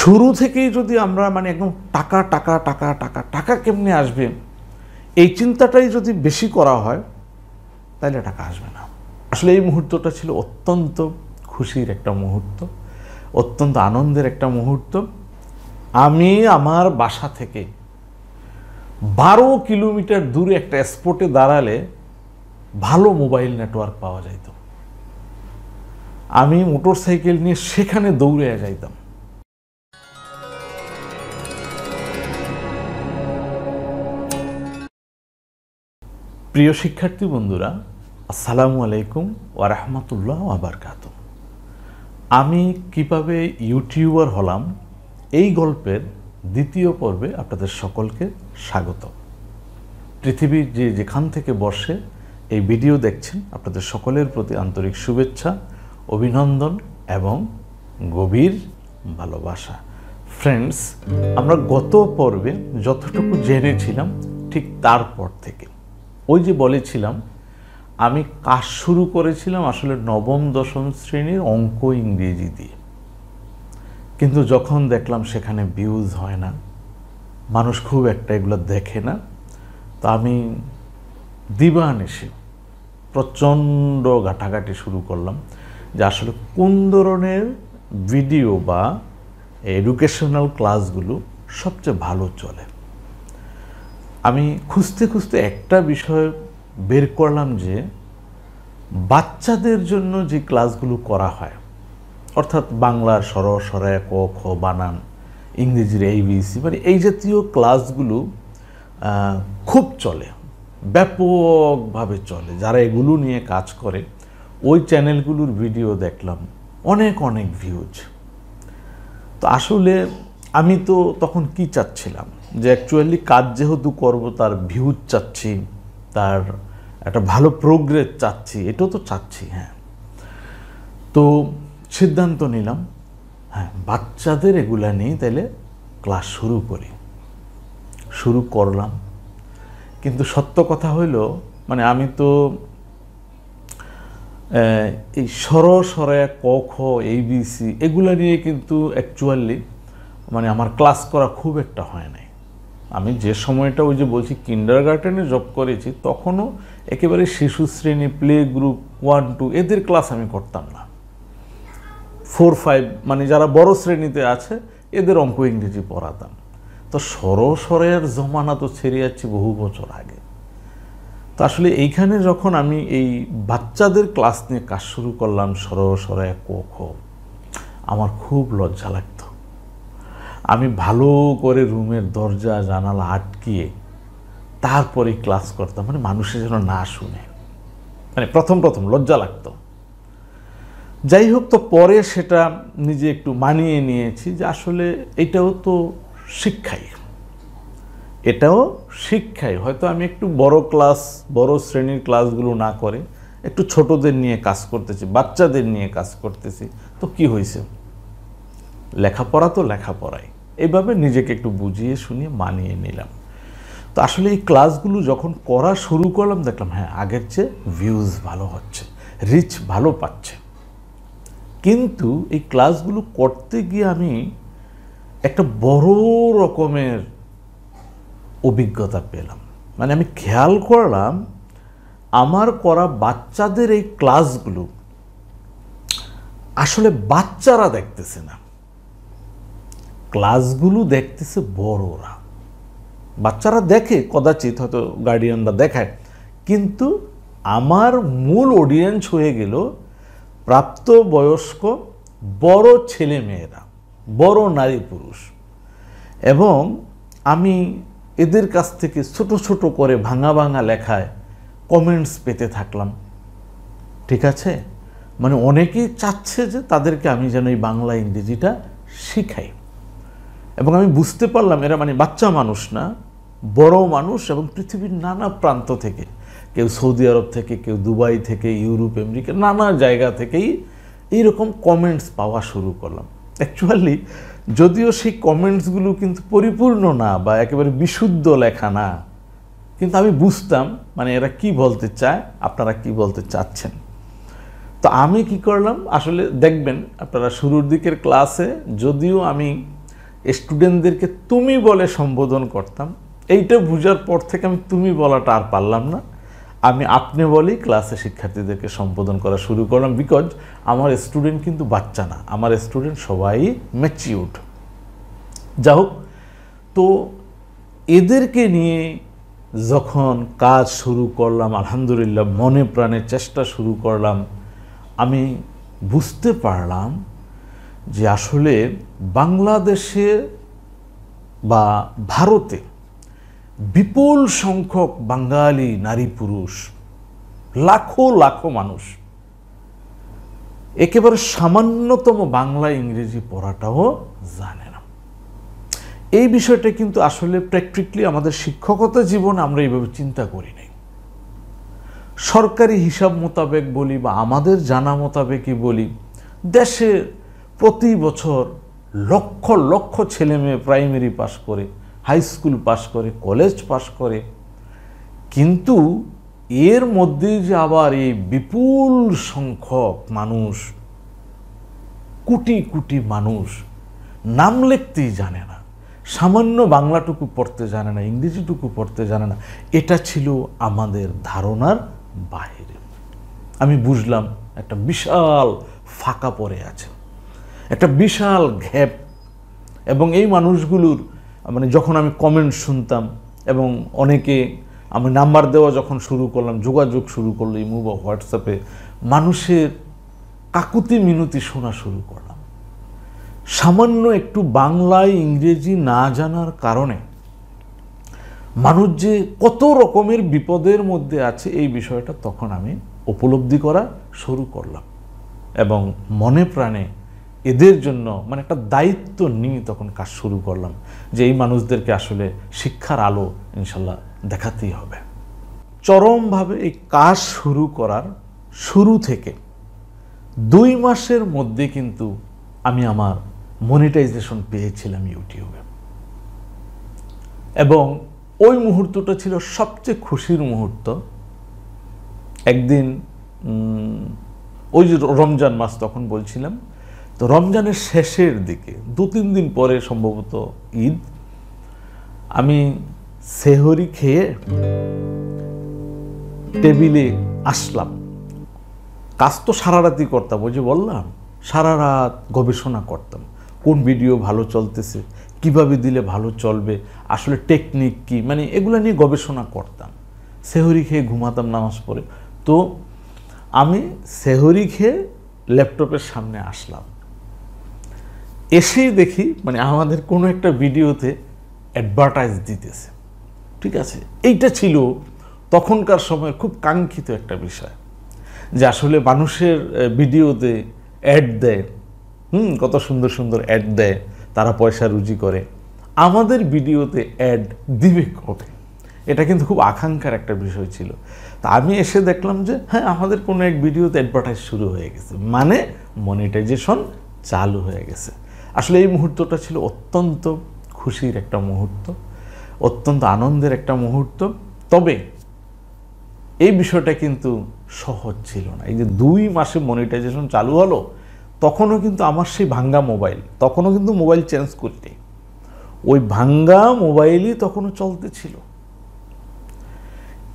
শুরু থেকেই যদি আমরা মানে একদম টাকা টাকা টাকা টাকা টাকা কেমনে আসবে এই চিন্তাটাই যদি বেশি করা হয় তাহলে টাকা আসবে না আসলে এই মুহূর্তটা ছিল অত্যন্ত খুশির একটা মুহূর্ত অত্যন্ত আনন্দের একটা মুহূর্ত আমি আমার বাসা থেকে বারো কিলোমিটার দূরে একটা স্পটে দাঁড়ালে ভালো মোবাইল নেটওয়ার্ক পাওয়া যাইত আমি মোটর সাইকেল নিয়ে সেখানে দৌড়ে যাইতাম প্রিয় শিক্ষার্থী বন্ধুরা আসসালামু আলাইকুম ওয়ারাহমাতুল্লাহ আবরকাত আমি কিভাবে ইউটিউবার হলাম এই গল্পের দ্বিতীয় পর্বে আপনাদের সকলকে স্বাগত পৃথিবীর যে যেখান থেকে বসে এই ভিডিও দেখছেন আপনাদের সকলের প্রতি আন্তরিক শুভেচ্ছা অভিনন্দন এবং গভীর ভালোবাসা ফ্রেন্ডস আমরা গত পর্বে যতটুকু জেনেছিলাম ঠিক তারপর থেকে ওই যে বলেছিলাম আমি কাজ শুরু করেছিলাম আসলে নবম দশম শ্রেণীর অঙ্ক ইংরেজি দিয়ে কিন্তু যখন দেখলাম সেখানে ভিউজ হয় না মানুষ খুব একটা এগুলো দেখে না তা আমি দিবান এসে প্রচণ্ড ঘাটাঘাটি শুরু করলাম যে আসলে কোন ধরনের ভিডিও বা এডুকেশনাল ক্লাসগুলো সবচেয়ে ভালো চলে আমি খুঁজতে খুঁজতে একটা বিষয় বের করলাম যে বাচ্চাদের জন্য যে ক্লাসগুলো করা হয় অর্থাৎ বাংলার সর সরায় ক খ বানান ইংরেজির এইবিসি মানে এই জাতীয় ক্লাসগুলো খুব চলে ব্যাপকভাবে চলে যারা এগুলো নিয়ে কাজ করে ওই চ্যানেলগুলোর ভিডিও দেখলাম অনেক অনেক ভিউজ তো আসলে আমি তো তখন কি চাচ্ছিলাম যে অ্যাকচুয়ালি কাজ যেহেতু করবো তার ভিউজ চাচ্ছি তার একটা ভালো প্রোগ্রেস চাচ্ছি এটাও তো চাচ্ছি হ্যাঁ তো সিদ্ধান্ত নিলাম হ্যাঁ বাচ্চাদের এগুলা নিয়ে তাইলে ক্লাস শুরু করি শুরু করলাম কিন্তু সত্য কথা হইল মানে আমি তো এই সর সরে ক খ এই বি সি এগুলো নিয়ে কিন্তু অ্যাকচুয়ালি মানে আমার ক্লাস করা খুব একটা হয় নাই আমি যে সময়টা ওই যে বলছি কিন্ডার গার্ডেনে জব করেছি তখনও একেবারে শিশু শ্রেণী প্লে গ্রুপ ওয়ান টু এদের ক্লাস আমি করতাম না ফোর ফাইভ মানে যারা বড় শ্রেণীতে আছে এদের অঙ্ক ইংরেজি পড়াতাম তো সরসরের জমানা তো ছেড়ে যাচ্ছে বহু বছর আগে তো আসলে এইখানে যখন আমি এই বাচ্চাদের ক্লাস নিয়ে কাজ শুরু করলাম সরসরায় কো খো আমার খুব লজ্জা লাগতো আমি ভালো করে রুমের দরজা জানালা আটকিয়ে তারপরে ক্লাস করতাম মানে মানুষের যেন না শুনে মানে প্রথম প্রথম লজ্জা লাগতো যাই হোক তো পরে সেটা নিজে একটু মানিয়ে নিয়েছি যে আসলে এটাও তো শিক্ষাই এটাও শিক্ষাই হয়তো আমি একটু বড় ক্লাস বড় শ্রেণীর ক্লাসগুলো না করে একটু ছোটদের নিয়ে কাজ করতেছি বাচ্চাদের নিয়ে কাজ করতেছি তো কি হয়েছে লেখাপড়া তো লেখাপড়াই এভাবে নিজেকে একটু বুঝিয়ে শুনিয়ে মানিয়ে নিলাম তো আসলে এই ক্লাসগুলো যখন করা শুরু করলাম দেখলাম হ্যাঁ আগের চেয়ে ভিউজ ভালো হচ্ছে রিচ ভালো পাচ্ছে কিন্তু এই ক্লাসগুলো করতে গিয়ে আমি একটা বড় রকমের অভিজ্ঞতা পেলাম মানে আমি খেয়াল করলাম আমার করা বাচ্চাদের এই ক্লাসগুলো আসলে বাচ্চারা দেখতেছে না ক্লাসগুলো দেখতেছে বড়রা বাচ্চারা দেখে কদাচিৎ হয়তো গার্ডিয়ানরা দেখায় কিন্তু আমার মূল অডিয়েন্স হয়ে গেল প্রাপ্তবয়স্ক বড় ছেলে মেয়েরা বড় নারী পুরুষ এবং আমি এদের কাছ থেকে ছোট ছোট করে ভাঙা ভাঙা লেখায় কমেন্টস পেতে থাকলাম ঠিক আছে মানে অনেকেই চাচ্ছে যে তাদেরকে আমি যেন এই বাংলা ইংরেজিটা শিখাই এবং আমি বুঝতে পারলাম এরা মানে বাচ্চা মানুষ না বড় মানুষ এবং পৃথিবীর নানা প্রান্ত থেকে কেউ সৌদি আরব থেকে কেউ দুবাই থেকে ইউরোপ আমেরিকা নানা জায়গা থেকেই এইরকম কমেন্টস পাওয়া শুরু করলাম অ্যাকচুয়ালি যদিও সেই কমেন্টসগুলো কিন্তু পরিপূর্ণ না বা একেবারে বিশুদ্ধ লেখা না কিন্তু আমি বুঝতাম মানে এরা কি বলতে চায় আপনারা কি বলতে চাচ্ছেন তো আমি কি করলাম আসলে দেখবেন আপনারা শুরুর দিকের ক্লাসে যদিও আমি স্টুডেন্টদেরকে তুমি বলে সম্বোধন করতাম এইটা বুঝার পর থেকে আমি তুমি বলাটা আর পারলাম না আমি আপনি বলেই ক্লাসে শিক্ষার্থীদেরকে সম্বোধন করা শুরু করলাম বিকজ আমার স্টুডেন্ট কিন্তু বাচ্চা না আমার স্টুডেন্ট সবাই ম্যাচিউড যা হোক তো এদেরকে নিয়ে যখন কাজ শুরু করলাম আলহামদুলিল্লাহ মনে প্রাণে চেষ্টা শুরু করলাম আমি বুঝতে পারলাম যে আসলে বাংলাদেশে বা ভারতে বিপুল সংখ্যক বাঙালি নারী পুরুষ লাখো লাখো মানুষ একেবারে সামান্যতম বাংলা ইংরেজি পড়াটাও জানে না এই বিষয়টা কিন্তু আসলে প্র্যাকটিক্যালি আমাদের শিক্ষকতা জীবন আমরা এইভাবে চিন্তা করি নাই সরকারি হিসাব মোতাবেক বলি বা আমাদের জানা মোতাবেকই বলি দেশে প্রতি বছর লক্ষ লক্ষ ছেলে মেয়ে প্রাইমারি পাশ করে হাই স্কুল পাশ করে কলেজ পাশ করে কিন্তু এর মধ্যে যে আবার এই বিপুল সংখ্যক মানুষ কোটি কোটি মানুষ নাম লিখতেই জানে না সামান্য বাংলাটুকু পড়তে জানে না ইংরেজিটুকু পড়তে জানে না এটা ছিল আমাদের ধারণার বাইরে আমি বুঝলাম একটা বিশাল ফাঁকা পড়ে আছে একটা বিশাল ঘ্যাপ এবং এই মানুষগুলোর মানে যখন আমি কমেন্ট শুনতাম এবং অনেকে আমি নাম্বার দেওয়া যখন শুরু করলাম যোগাযোগ শুরু করলো ইমু বা হোয়াটসঅ্যাপে মানুষের কাকুতি মিনতি শোনা শুরু করলাম সামান্য একটু বাংলায় ইংরেজি না জানার কারণে মানুষ যে কত রকমের বিপদের মধ্যে আছে এই বিষয়টা তখন আমি উপলব্ধি করা শুরু করলাম এবং মনে প্রাণে এদের জন্য মানে একটা দায়িত্ব নিয়ে তখন কাজ শুরু করলাম যে এই মানুষদেরকে আসলে শিক্ষার আলো ইনশাল্লাহ দেখাতেই হবে চরমভাবে এই কাজ শুরু করার শুরু থেকে দুই মাসের মধ্যে কিন্তু আমি আমার মনিটাইজেশন পেয়েছিলাম ইউটিউবে এবং ওই মুহূর্তটা ছিল সবচেয়ে খুশির মুহূর্ত একদিন ওই যে রমজান মাস তখন বলছিলাম তো রমজানের শেষের দিকে দু তিন দিন পরে সম্ভবত ঈদ আমি সেহরি খেয়ে টেবিলে আসলাম কাজ তো সারা রাতই করতাম ওই যে বললাম সারা রাত গবেষণা করতাম কোন ভিডিও ভালো চলতেছে কিভাবে দিলে ভালো চলবে আসলে টেকনিক কি মানে এগুলো নিয়ে গবেষণা করতাম সেহরি খেয়ে ঘুমাতাম নামাজ পড়ে তো আমি সেহরি খেয়ে ল্যাপটপের সামনে আসলাম এসেই দেখি মানে আমাদের কোনো একটা ভিডিওতে অ্যাডভার্টাইজ দিতেছে ঠিক আছে এইটা ছিল তখনকার সময়ের খুব কাঙ্ক্ষিত একটা বিষয় যে আসলে মানুষের ভিডিওতে অ্যাড দেয় হুম কত সুন্দর সুন্দর অ্যাড দেয় তারা পয়সা রুজি করে আমাদের ভিডিওতে অ্যাড দিবে কবে এটা কিন্তু খুব আকাঙ্ক্ষার একটা বিষয় ছিল তা আমি এসে দেখলাম যে হ্যাঁ আমাদের কোনো এক ভিডিওতে অ্যাডভার্টাইজ শুরু হয়ে গেছে মানে মনিটাইজেশন চালু হয়ে গেছে আসলে এই মুহূর্তটা ছিল অত্যন্ত খুশির একটা মুহূর্ত অত্যন্ত আনন্দের একটা মুহূর্ত তবে এই বিষয়টা কিন্তু সহজ ছিল না এই যে দুই মাসে মনিটাইজেশন চালু হলো তখনও কিন্তু আমার সেই ভাঙ্গা মোবাইল তখনও কিন্তু মোবাইল চেঞ্জ করতে ওই ভাঙ্গা মোবাইলই তখনও চলতে ছিল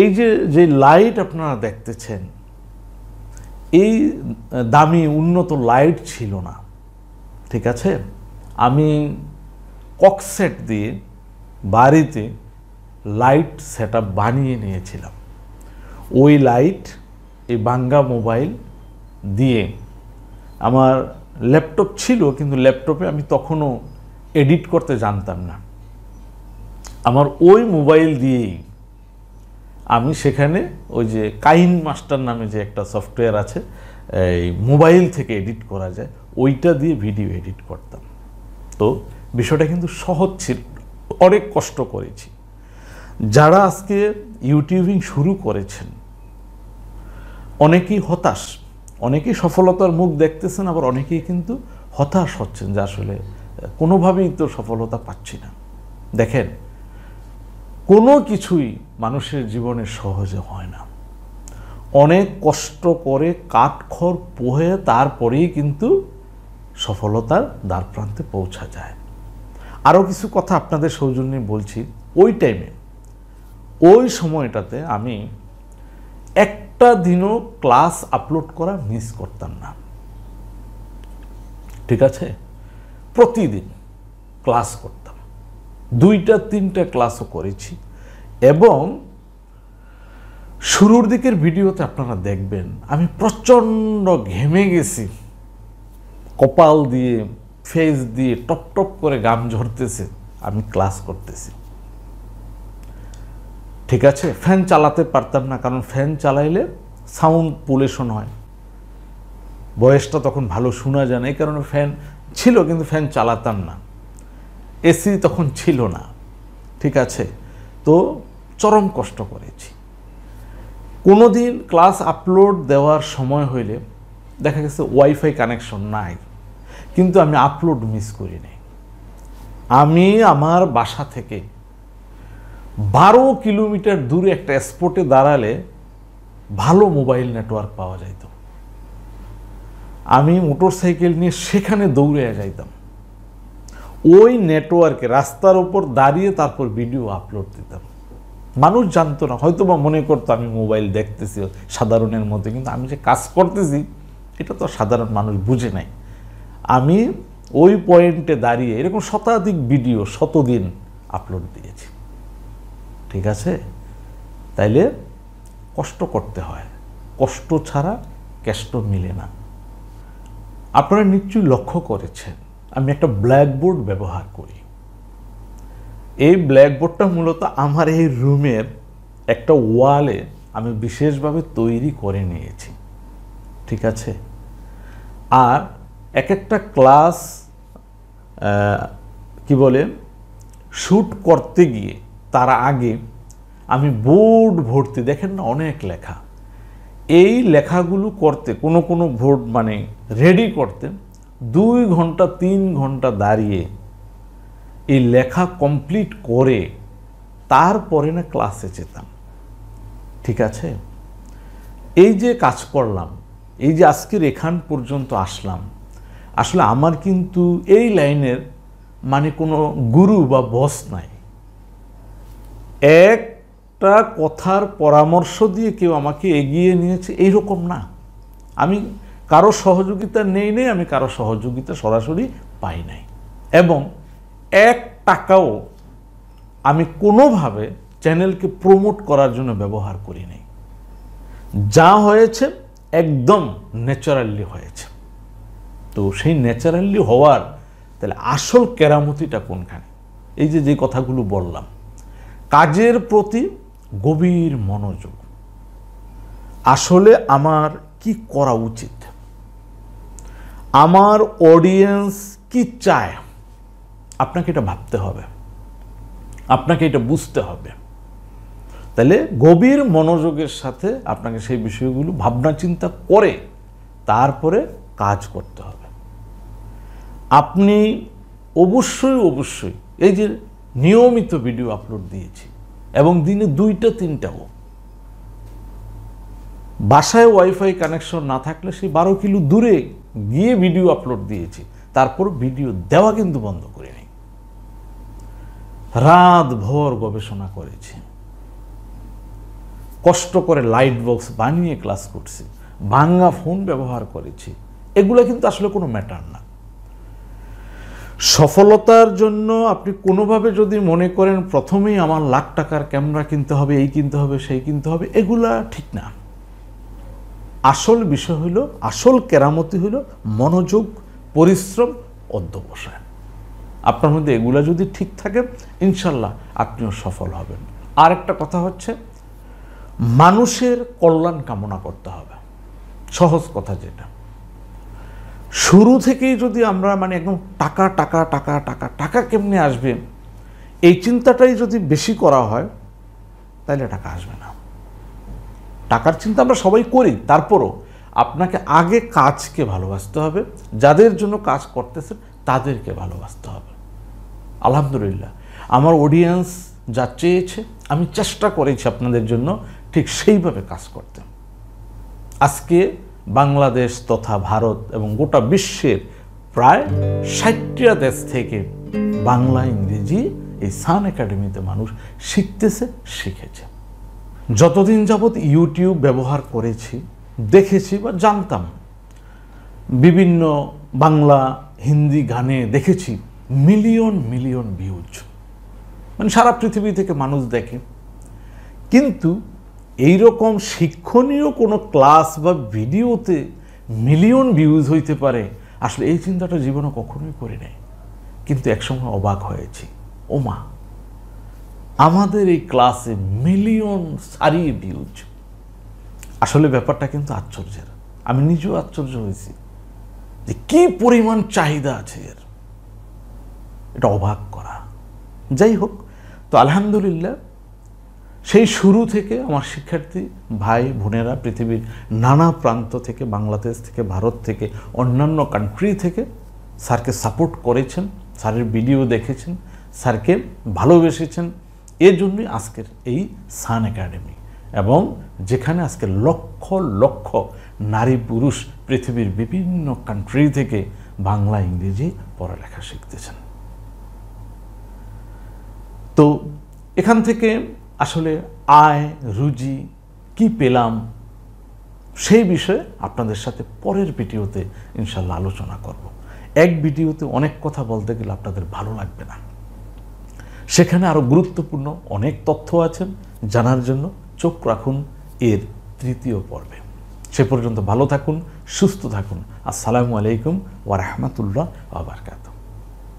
এই যে যে লাইট আপনারা দেখতেছেন এই দামি উন্নত লাইট ছিল না ঠিক আছে আমি ককসেট দিয়ে বাড়িতে লাইট সেট বানিয়ে নিয়েছিলাম ওই লাইট এই বাঙ্গা মোবাইল দিয়ে আমার ল্যাপটপ ছিল কিন্তু ল্যাপটপে আমি তখনও এডিট করতে জানতাম না আমার ওই মোবাইল দিয়েই আমি সেখানে ওই যে কাইন মাস্টার নামে যে একটা সফটওয়্যার আছে এই মোবাইল থেকে এডিট করা যায় ওইটা দিয়ে ভিডিও এডিট করতাম তো বিষয়টা কিন্তু সহজ ছিল অনেক কষ্ট করেছি যারা আজকে ইউটিউবিং শুরু করেছেন অনেকেই হতাশ অনেকেই সফলতার মুখ দেখতেছেন আবার অনেকেই কিন্তু হতাশ হচ্ছেন যে আসলে কোনোভাবেই তো সফলতা পাচ্ছি না দেখেন কোনো কিছুই মানুষের জীবনে সহজে হয় না অনেক কষ্ট করে কাঠখড় পোহে তারপরেই কিন্তু সফলতার দ্বার প্রান্তে পৌঁছা যায় আরও কিছু কথা আপনাদের সৌজন্যে বলছি ওই টাইমে ওই সময়টাতে আমি একটা দিনও ক্লাস আপলোড করা মিস করতাম না ঠিক আছে প্রতিদিন ক্লাস করতাম দুইটা তিনটা ক্লাসও করেছি এবং শুরুর দিকের ভিডিওতে আপনারা দেখবেন আমি প্রচণ্ড ঘেমে গেছি কপাল দিয়ে ফেস দিয়ে টপ টপ করে গাম ঝরতেছে আমি ক্লাস করতেছি ঠিক আছে ফ্যান চালাতে পারতাম না কারণ ফ্যান চালাইলে সাউন্ড পলিউশন হয় বয়সটা তখন ভালো শোনা যায় না এই কারণে ফ্যান ছিল কিন্তু ফ্যান চালাতাম না এসি তখন ছিল না ঠিক আছে তো চরম কষ্ট করেছি কোনো দিন ক্লাস আপলোড দেওয়ার সময় হইলে দেখা গেছে ওয়াইফাই কানেকশন নাই কিন্তু আমি আপলোড মিস করি নাই আমি আমার বাসা থেকে বারো কিলোমিটার দূরে একটা স্পটে দাঁড়ালে ভালো মোবাইল নেটওয়ার্ক পাওয়া যাইত আমি মোটর সাইকেল নিয়ে সেখানে দৌড়ে যাইতাম ওই নেটওয়ার্কে রাস্তার ওপর দাঁড়িয়ে তারপর ভিডিও আপলোড দিতাম মানুষ জানতো না হয়তো বা মনে করতো আমি মোবাইল দেখতেছি সাধারণের মধ্যে কিন্তু আমি যে কাজ করতেছি এটা তো সাধারণ মানুষ বুঝে নাই আমি ওই পয়েন্টে দাঁড়িয়ে এরকম শতাধিক ভিডিও শতদিন আপলোড দিয়েছি ঠিক আছে তাইলে কষ্ট করতে হয় কষ্ট ছাড়া কেষ্ট মিলে না আপনারা নিশ্চয়ই লক্ষ্য করেছেন আমি একটা ব্ল্যাকবোর্ড ব্যবহার করি এই ব্ল্যাকবোর্ডটা মূলত আমার এই রুমের একটা ওয়ালে আমি বিশেষভাবে তৈরি করে নিয়েছি ঠিক আছে আর এক একটা ক্লাস কি বলে শ্যুট করতে গিয়ে তার আগে আমি বোর্ড ভর্তি দেখেন না অনেক লেখা এই লেখাগুলো করতে কোনো কোনো ভোট মানে রেডি করতে দুই ঘন্টা তিন ঘন্টা দাঁড়িয়ে এই লেখা কমপ্লিট করে তারপরে না ক্লাসে যেতাম ঠিক আছে এই যে কাজ করলাম এই যে আজকের এখান পর্যন্ত আসলাম আসলে আমার কিন্তু এই লাইনের মানে কোনো গুরু বা বস নাই একটা কথার পরামর্শ দিয়ে কেউ আমাকে এগিয়ে নিয়েছে এইরকম না আমি কারো সহযোগিতা নেই নেই আমি কারো সহযোগিতা সরাসরি পাই নাই এবং এক টাকাও আমি কোনোভাবে চ্যানেলকে প্রমোট করার জন্য ব্যবহার করি নাই যা হয়েছে একদম ন্যাচারালি হয়েছে তো সেই ন্যাচারালি হওয়ার তাহলে আসল কেরামতিটা কোনখানে এই যে যে কথাগুলো বললাম কাজের প্রতি গভীর মনোযোগ আসলে আমার কি করা উচিত আমার অডিয়েন্স কি চায় আপনাকে এটা ভাবতে হবে আপনাকে এটা বুঝতে হবে তাহলে গভীর মনোযোগের সাথে আপনাকে সেই বিষয়গুলো ভাবনা চিন্তা করে তারপরে কাজ করতে হবে আপনি অবশ্যই অবশ্যই এই যে নিয়মিত ভিডিও আপলোড দিয়েছি এবং দিনে দুইটা তিনটাও বাসায় ওয়াইফাই কানেকশন না থাকলে সেই বারো কিলো দূরে গিয়ে ভিডিও আপলোড দিয়েছি তারপর ভিডিও দেওয়া কিন্তু বন্ধ করিনি রাত ভোর গবেষণা করেছি কষ্ট করে লাইট বক্স বানিয়ে ক্লাস করছি ভাঙ্গা ফোন ব্যবহার করেছি এগুলো কিন্তু আসলে কোনো ম্যাটার না সফলতার জন্য আপনি কোনোভাবে যদি মনে করেন প্রথমেই আমার লাখ টাকার ক্যামেরা কিনতে হবে এই কিনতে হবে সেই কিনতে হবে এগুলা ঠিক না আসল বিষয় হইল আসল কেরামতি হইল মনোযোগ পরিশ্রম অধ্যবসায় আপনার মধ্যে এগুলা যদি ঠিক থাকে ইনশাল্লাহ আপনিও সফল হবেন আর একটা কথা হচ্ছে মানুষের কল্যাণ কামনা করতে হবে সহজ কথা যেটা শুরু থেকেই যদি আমরা মানে একদম টাকা টাকা টাকা টাকা টাকা কেমনি আসবে এই চিন্তাটাই যদি বেশি করা হয় তাহলে টাকা আসবে না টাকার চিন্তা আমরা সবাই করি তারপরও আপনাকে আগে কাজকে ভালোবাসতে হবে যাদের জন্য কাজ করতেছে তাদেরকে ভালোবাসতে হবে আলহামদুলিল্লাহ আমার অডিয়েন্স যা চেয়েছে আমি চেষ্টা করেছি আপনাদের জন্য ঠিক সেইভাবে কাজ করতে আজকে বাংলাদেশ তথা ভারত এবং গোটা বিশ্বের প্রায় ষাটটা দেশ থেকে বাংলা ইংরেজি এই সান একাডেমিতে মানুষ শিখতেছে শিখেছে যতদিন যাবৎ ইউটিউব ব্যবহার করেছি দেখেছি বা জানতাম বিভিন্ন বাংলা হিন্দি গানে দেখেছি মিলিয়ন মিলিয়ন ভিউজ মানে সারা পৃথিবী থেকে মানুষ দেখে কিন্তু এই রকম শিক্ষণীয় কোনো ক্লাস বা ভিডিওতে মিলিয়ন ভিউজ হইতে পারে আসলে এই চিন্তাটা জীবনে কখনোই করি নাই কিন্তু একসময় অবাক হয়েছি ওমা আমাদের এই ক্লাসে মিলিয়ন সারি ভিউজ আসলে ব্যাপারটা কিন্তু আশ্চর্যের আমি নিজেও আশ্চর্য হয়েছি যে কি পরিমাণ চাহিদা আছে এর এটা অবাক করা যাই হোক তো আলহামদুলিল্লাহ সেই শুরু থেকে আমার শিক্ষার্থী ভাই বোনেরা পৃথিবীর নানা প্রান্ত থেকে বাংলাদেশ থেকে ভারত থেকে অন্যান্য কান্ট্রি থেকে স্যারকে সাপোর্ট করেছেন স্যারের ভিডিও দেখেছেন স্যারকে ভালোবেসেছেন এর জন্যই আজকের এই সান একাডেমি এবং যেখানে আজকে লক্ষ লক্ষ নারী পুরুষ পৃথিবীর বিভিন্ন কান্ট্রি থেকে বাংলা ইংরেজি পড়ালেখা শিখতেছেন তো এখান থেকে আসলে আয় রুজি কি পেলাম সেই বিষয়ে আপনাদের সাথে পরের ভিডিওতে ইনশাল্লাহ আলোচনা করব এক ভিডিওতে অনেক কথা বলতে গেলে আপনাদের ভালো লাগবে না সেখানে আরও গুরুত্বপূর্ণ অনেক তথ্য আছেন জানার জন্য চোখ রাখুন এর তৃতীয় পর্বে সে পর্যন্ত ভালো থাকুন সুস্থ থাকুন আসসালামু আলাইকুম ওয়ারহমতুল্লাহ আবরকাত